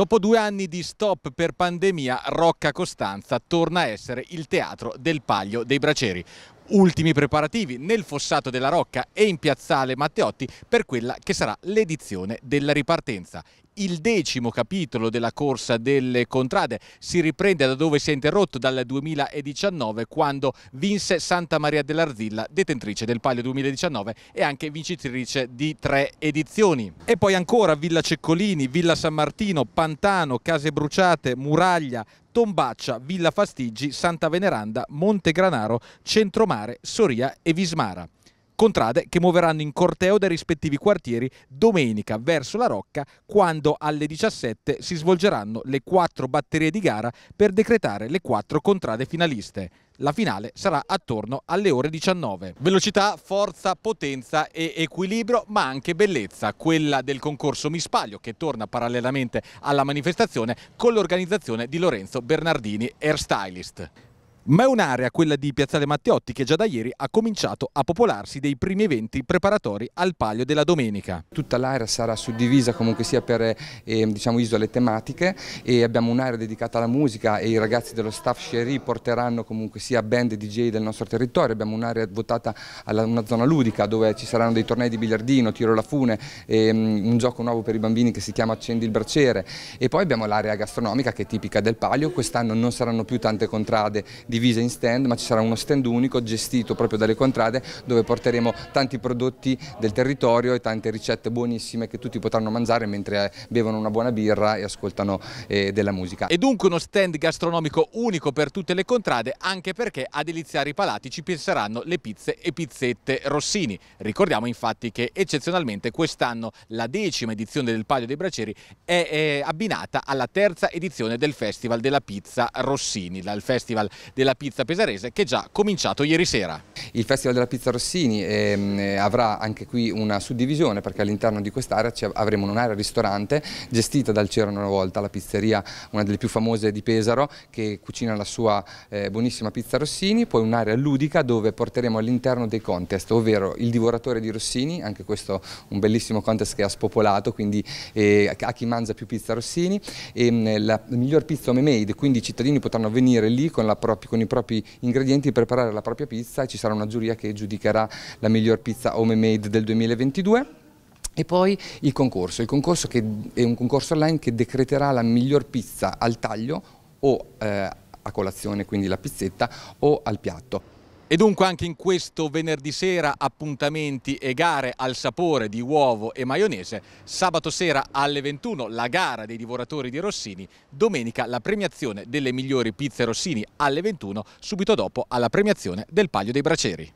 Dopo due anni di stop per pandemia, Rocca Costanza torna a essere il teatro del Paglio dei Braceri. Ultimi preparativi nel fossato della Rocca e in piazzale Matteotti per quella che sarà l'edizione della ripartenza il decimo capitolo della corsa delle contrade. Si riprende da dove si è interrotto dal 2019 quando vinse Santa Maria dell'Arzilla, detentrice del Palio 2019 e anche vincitrice di tre edizioni. E poi ancora Villa Ceccolini, Villa San Martino, Pantano, Case Bruciate, Muraglia, Tombaccia, Villa Fastiggi, Santa Veneranda, Monte Granaro, Centromare, Soria e Vismara contrade che muoveranno in corteo dai rispettivi quartieri domenica verso la Rocca quando alle 17 si svolgeranno le quattro batterie di gara per decretare le quattro contrade finaliste. La finale sarà attorno alle ore 19. Velocità, forza, potenza e equilibrio, ma anche bellezza, quella del concorso Mispaglio, che torna parallelamente alla manifestazione con l'organizzazione di Lorenzo Bernardini, air stylist. Ma è un'area, quella di Piazzale Matteotti, che già da ieri ha cominciato a popolarsi dei primi eventi preparatori al palio della domenica. Tutta l'area sarà suddivisa comunque sia per eh, diciamo, isole tematiche e abbiamo un'area dedicata alla musica e i ragazzi dello staff Sherry porteranno comunque sia band e DJ del nostro territorio. Abbiamo un'area votata a una zona ludica dove ci saranno dei tornei di biliardino, tiro alla fune, eh, un gioco nuovo per i bambini che si chiama Accendi il braciere e poi abbiamo l'area gastronomica che è tipica del palio. Quest'anno non saranno più tante contrade divisa in stand, ma ci sarà uno stand unico gestito proprio dalle contrade dove porteremo tanti prodotti del territorio e tante ricette buonissime che tutti potranno mangiare mentre eh, bevono una buona birra e ascoltano eh, della musica. E dunque uno stand gastronomico unico per tutte le contrade, anche perché a deliziare i palati ci penseranno le pizze e pizzette Rossini. Ricordiamo infatti che eccezionalmente quest'anno la decima edizione del Palio dei Braceri è, è abbinata alla terza edizione del Festival della Pizza Rossini, dal Festival del della pizza pesarese che è già cominciato ieri sera. Il Festival della Pizza Rossini ehm, eh, avrà anche qui una suddivisione perché all'interno di quest'area avremo un'area ristorante gestita dal C'era una volta, la pizzeria, una delle più famose di Pesaro che cucina la sua eh, buonissima pizza Rossini, poi un'area ludica dove porteremo all'interno dei contest, ovvero il divoratore di Rossini, anche questo un bellissimo contest che ha spopolato, quindi eh, a chi mangia più pizza Rossini, e mh, mm, la miglior pizza home made, quindi i cittadini potranno venire lì con la propria con i propri ingredienti preparare la propria pizza e ci sarà una giuria che giudicherà la miglior pizza home made del 2022. E poi il concorso, il concorso che è un concorso online che decreterà la miglior pizza al taglio o eh, a colazione, quindi la pizzetta, o al piatto. E dunque anche in questo venerdì sera appuntamenti e gare al sapore di uovo e maionese, sabato sera alle 21 la gara dei divoratori di Rossini, domenica la premiazione delle migliori pizze Rossini alle 21, subito dopo alla premiazione del Paglio dei Braceri.